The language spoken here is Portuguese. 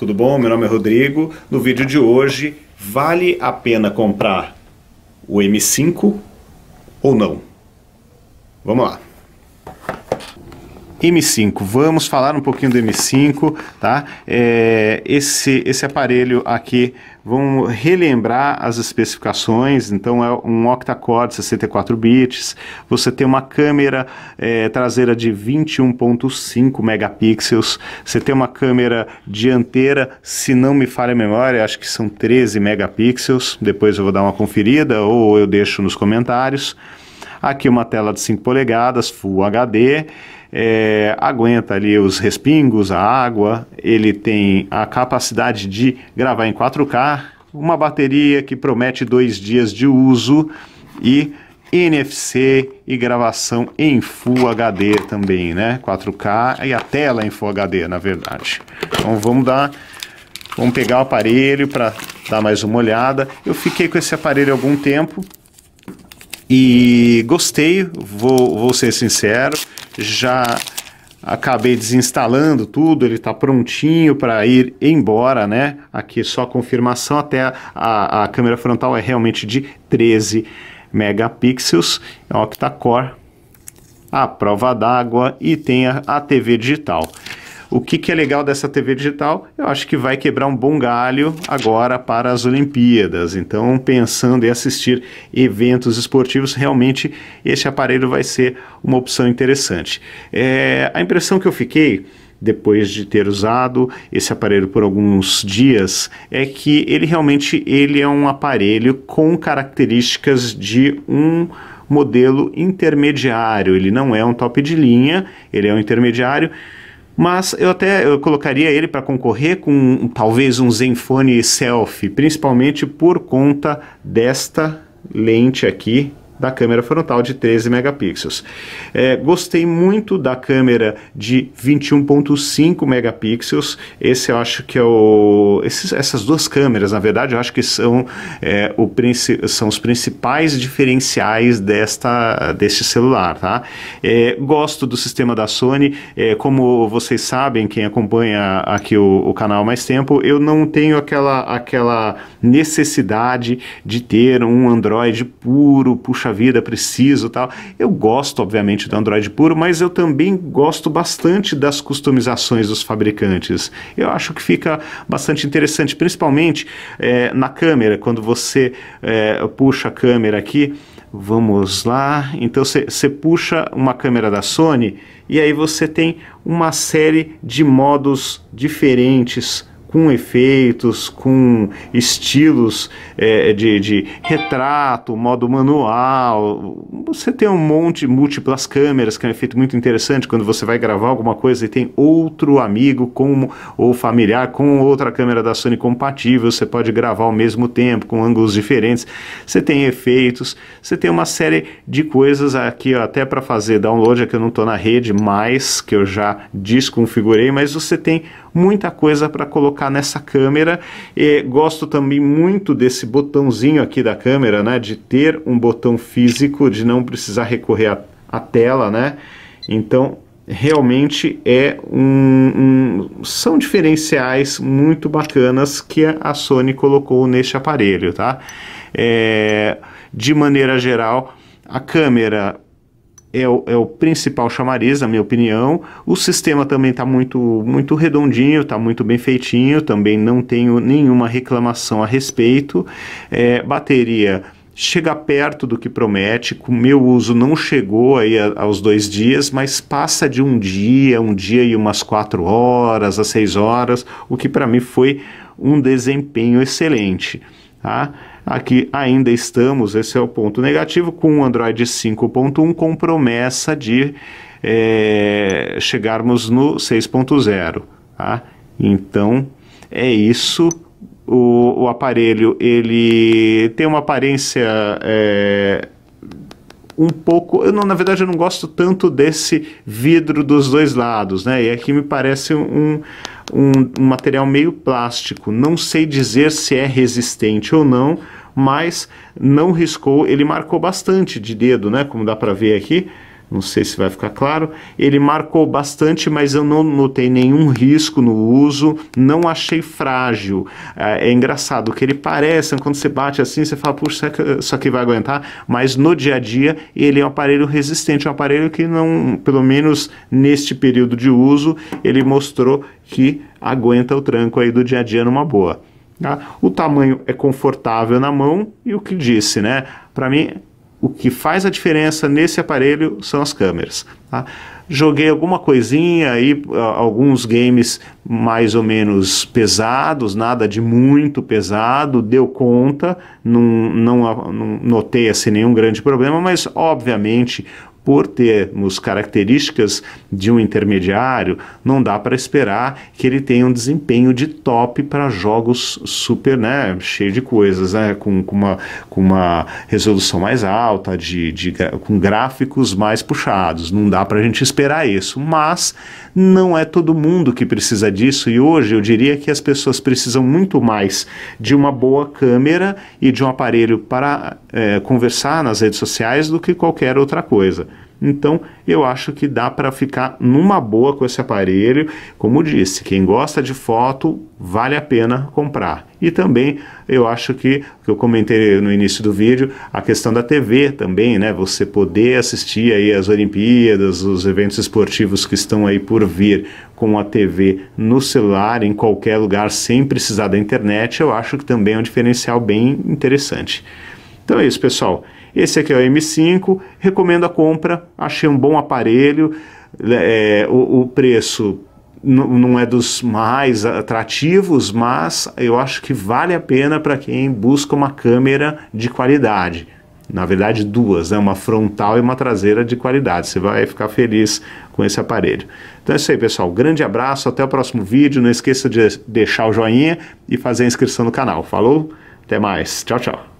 Tudo bom? Meu nome é Rodrigo. No vídeo de hoje, vale a pena comprar o M5 ou não? Vamos lá. M5, vamos falar um pouquinho do M5, tá? É, esse, esse aparelho aqui, vamos relembrar as especificações, então é um octa-core 64 bits, você tem uma câmera é, traseira de 21.5 megapixels, você tem uma câmera dianteira, se não me falha a memória, acho que são 13 megapixels, depois eu vou dar uma conferida ou eu deixo nos comentários, Aqui uma tela de 5 polegadas, Full HD, é, aguenta ali os respingos, a água, ele tem a capacidade de gravar em 4K, uma bateria que promete dois dias de uso e NFC e gravação em Full HD também, né? 4K e a tela em Full HD, na verdade. Então vamos dar, vamos pegar o aparelho para dar mais uma olhada. Eu fiquei com esse aparelho algum tempo, e gostei, vou, vou ser sincero, já acabei desinstalando tudo, ele está prontinho para ir embora, né? Aqui é só confirmação, até a, a câmera frontal é realmente de 13 megapixels, é octa-core, a prova d'água e tem a, a TV digital. O que, que é legal dessa TV digital? Eu acho que vai quebrar um bom galho agora para as Olimpíadas. Então, pensando em assistir eventos esportivos, realmente esse aparelho vai ser uma opção interessante. É, a impressão que eu fiquei depois de ter usado esse aparelho por alguns dias é que ele realmente ele é um aparelho com características de um modelo intermediário. Ele não é um top de linha, ele é um intermediário. Mas eu até eu colocaria ele para concorrer com talvez um Zenfone Selfie, principalmente por conta desta lente aqui da câmera frontal de 13 megapixels. É, gostei muito da câmera de 21.5 megapixels. Esse eu acho que é o. Esses, essas duas câmeras, na verdade, eu acho que são, é, o, são os principais diferenciais desta, deste celular. Tá? É, gosto do sistema da Sony. É, como vocês sabem, quem acompanha aqui o, o canal há mais tempo, eu não tenho aquela, aquela necessidade de ter um Android puro, puxa puxa vida, preciso tal. Eu gosto, obviamente, do Android puro, mas eu também gosto bastante das customizações dos fabricantes. Eu acho que fica bastante interessante, principalmente é, na câmera, quando você é, puxa a câmera aqui. Vamos lá. Então você puxa uma câmera da Sony e aí você tem uma série de modos diferentes com efeitos, com estilos é, de, de retrato, modo manual. Você tem um monte, de múltiplas câmeras, que é um efeito muito interessante quando você vai gravar alguma coisa e tem outro amigo com, ou familiar com outra câmera da Sony compatível. Você pode gravar ao mesmo tempo, com ângulos diferentes. Você tem efeitos, você tem uma série de coisas aqui, ó, até para fazer download, é que eu não estou na rede mais, que eu já desconfigurei, mas você tem muita coisa para colocar nessa câmera. E gosto também muito desse botãozinho aqui da câmera, né? De ter um botão físico, de não precisar recorrer à, tela, né? Então, realmente é um, um, são diferenciais muito bacanas que a Sony colocou neste aparelho, tá? É, de maneira geral, a câmera é o, é o principal chamariz, na minha opinião. O sistema também está muito, muito redondinho, está muito bem feitinho, também não tenho nenhuma reclamação a respeito. É, bateria chega perto do que promete. O meu uso não chegou aí aos dois dias, mas passa de um dia, um dia e umas quatro horas, a seis horas, o que para mim foi um desempenho excelente. Tá? Aqui ainda estamos, esse é o ponto negativo, com o Android 5.1 com promessa de é, chegarmos no 6.0. Tá? Então é isso. O, o, aparelho ele tem uma aparência é, um pouco. Eu não, na verdade, eu não gosto tanto desse vidro dos dois lados, né? E aqui me parece um, um, um material meio plástico. Não sei dizer se é resistente ou não, mas não riscou. Ele marcou bastante de dedo, né? Como dá para ver aqui não sei se vai ficar claro. Ele marcou bastante, mas eu não notei nenhum risco no uso, não achei frágil. É, é engraçado, que ele parece, quando você bate assim, você fala, puxa, isso aqui vai aguentar, mas no dia a dia ele é um aparelho resistente, um aparelho que não, pelo menos neste período de uso, ele mostrou que aguenta o tranco aí do dia a dia numa boa. Tá? O tamanho é confortável na mão e o que disse, né? Para mim o que faz a diferença nesse aparelho são as câmeras. Tá? Joguei alguma coisinha aí, alguns games mais ou menos pesados, nada de muito pesado, deu conta, não, não, não notei assim nenhum grande problema, mas obviamente por termos características de um intermediário, não dá para esperar que ele tenha um desempenho de top para jogos super, né, cheio de coisas, né, com, com, uma, com uma resolução mais alta, de, de com gráficos mais puxados. Não dá para a gente esperar isso, mas não é todo mundo que precisa disso e hoje eu diria que as pessoas precisam muito mais de uma boa câmera e de um aparelho para é, conversar nas redes sociais do que qualquer outra coisa. Então, eu acho que dá para ficar numa boa com esse aparelho. Como disse, quem gosta de foto, vale a pena comprar. E também, eu acho que, que eu comentei no início do vídeo, a questão da TV também, né? Você poder assistir aí as Olimpíadas, os eventos esportivos que estão aí por vir com a TV no celular, em qualquer lugar, sem precisar da internet, eu acho que também é um diferencial bem interessante. Então é isso, pessoal. Esse aqui é o M5, recomendo a compra, achei um bom aparelho, é, o, o preço não é dos mais atrativos, mas eu acho que vale a pena para quem busca uma câmera de qualidade. Na verdade, duas, né? uma frontal e uma traseira de qualidade. Você vai ficar feliz com esse aparelho. Então é isso aí, pessoal. Grande abraço, até o próximo vídeo. Não esqueça de deixar o joinha e fazer a inscrição no canal. Falou, até mais. Tchau, tchau.